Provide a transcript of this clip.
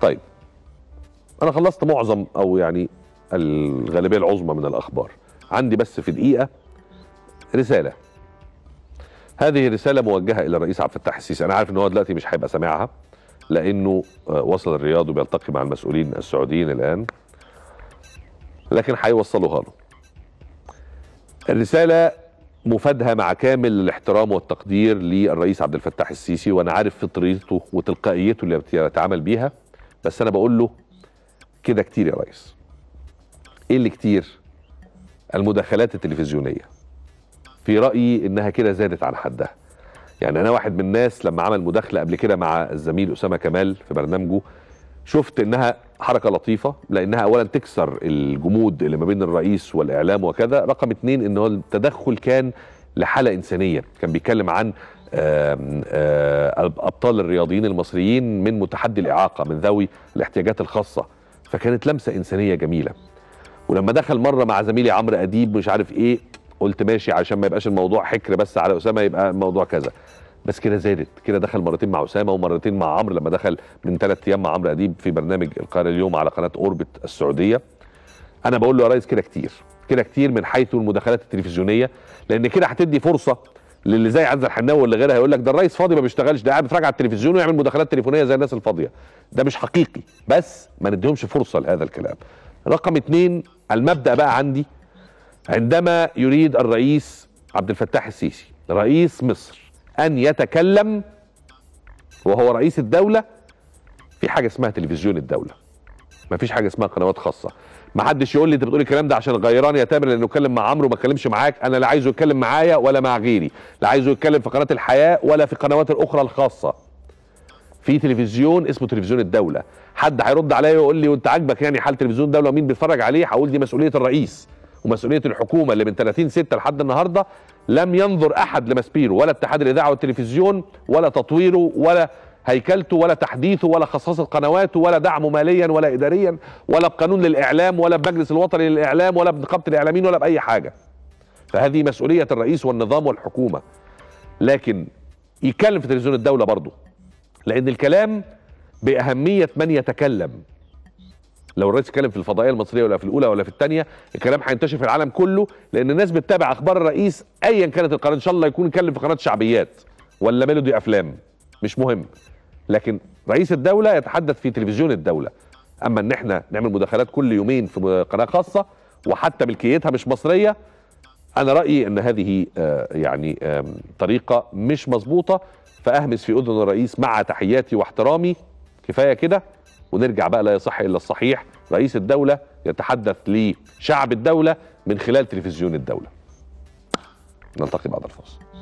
طيب انا خلصت معظم او يعني الغالبيه العظمى من الاخبار عندي بس في دقيقه رساله هذه رساله موجهه الى الرئيس عبد الفتاح السيسي انا عارف ان هو دلوقتي مش هيبقى سامعها لانه آه، وصل الرياض وبيلتقي مع المسؤولين السعوديين الان لكن هيوصلوها له الرساله مفادها مع كامل الاحترام والتقدير للرئيس عبد الفتاح السيسي وانا عارف فطريته وتلقائيته اللي بيتعامل بيها بس انا بقول له كده كتير يا ريس ايه اللي كتير المداخلات التلفزيونيه في رايي انها كده زادت عن حدها يعني انا واحد من الناس لما عمل مداخله قبل كده مع الزميل اسامه كمال في برنامجه شفت انها حركه لطيفه لانها اولا تكسر الجمود اللي ما بين الرئيس والاعلام وكذا رقم اتنين ان هو التدخل كان لحاله انسانيه كان بيتكلم عن ابطال الرياضيين المصريين من متحدي الاعاقه من ذوي الاحتياجات الخاصه فكانت لمسه انسانيه جميله ولما دخل مره مع زميلي عمرو اديب مش عارف ايه قلت ماشي عشان ما يبقاش الموضوع حكر بس على اسامه يبقى الموضوع كذا بس كده زادت كده دخل مرتين مع اسامه ومرتين مع عمرو لما دخل من ثلاث ايام مع عمرو اديب في برنامج القاهره اليوم على قناه اوربت السعوديه انا بقول له يا ريس كده كتير كده كتير من حيث المداخلات التلفزيونيه لان كده هتدي فرصه للي زي عز الحناوي واللي غيرها يقول لك ده الرئيس فاضي ما بيشتغلش ده قاعد بيتفرج على التلفزيون ويعمل مداخلات تليفونيه زي الناس الفاضيه ده مش حقيقي بس ما نديهمش فرصه لهذا الكلام رقم اثنين المبدا بقى عندي عندما يريد الرئيس عبد الفتاح السيسي رئيس مصر ان يتكلم وهو رئيس الدوله في حاجه اسمها تلفزيون الدوله مفيش حاجه اسمها قنوات خاصه ما حدش يقول لي انت بتقول الكلام ده عشان غيران يا تامر لانه اتكلم مع عمرو ما اتكلمش معاك انا لا عايزه يتكلم معايا ولا مع غيري لا عايزه يتكلم في قناه الحياه ولا في القنوات الاخرى الخاصه في تلفزيون اسمه تلفزيون الدوله حد هيرد عليا ويقول لي وانت عاجبك يعني حال تلفزيون الدوله ومين بيتفرج عليه هقول دي مسؤوليه الرئيس ومسؤوليه الحكومه اللي من 30 6 لحد النهارده لم ينظر احد لمسبيرو ولا اتحاد الاذاعه والتلفزيون ولا تطويره ولا هيكلته ولا تحديثه ولا خصاصة قنواته ولا دعمه ماليا ولا إداريا ولا بقانون للإعلام ولا بمجلس الوطني للإعلام ولا بنقابة الإعلاميين ولا بأي حاجة فهذه مسؤولية الرئيس والنظام والحكومة لكن يتكلم في تلفزيون الدولة برضه لأن الكلام بأهمية من يتكلم لو الرئيس اتكلم في الفضائيه المصريه ولا في الاولى ولا في الثانيه الكلام هينتشر في العالم كله لان الناس بتتابع اخبار الرئيس ايا كانت القناه ان شاء الله يكون يتكلم في قناه شعبيات ولا ميلودي افلام مش مهم لكن رئيس الدوله يتحدث في تلفزيون الدوله اما ان احنا نعمل مداخلات كل يومين في قناه خاصه وحتى ملكيتها مش مصريه انا رايي ان هذه آه، يعني طريقه مش مظبوطه فاهمس في اذن الرئيس مع تحياتي واحترامي كفايه كده ونرجع بقى لا يصح الا الصحيح رئيس الدوله يتحدث لشعب الدوله من خلال تلفزيون الدوله نلتقي بعد الفاصل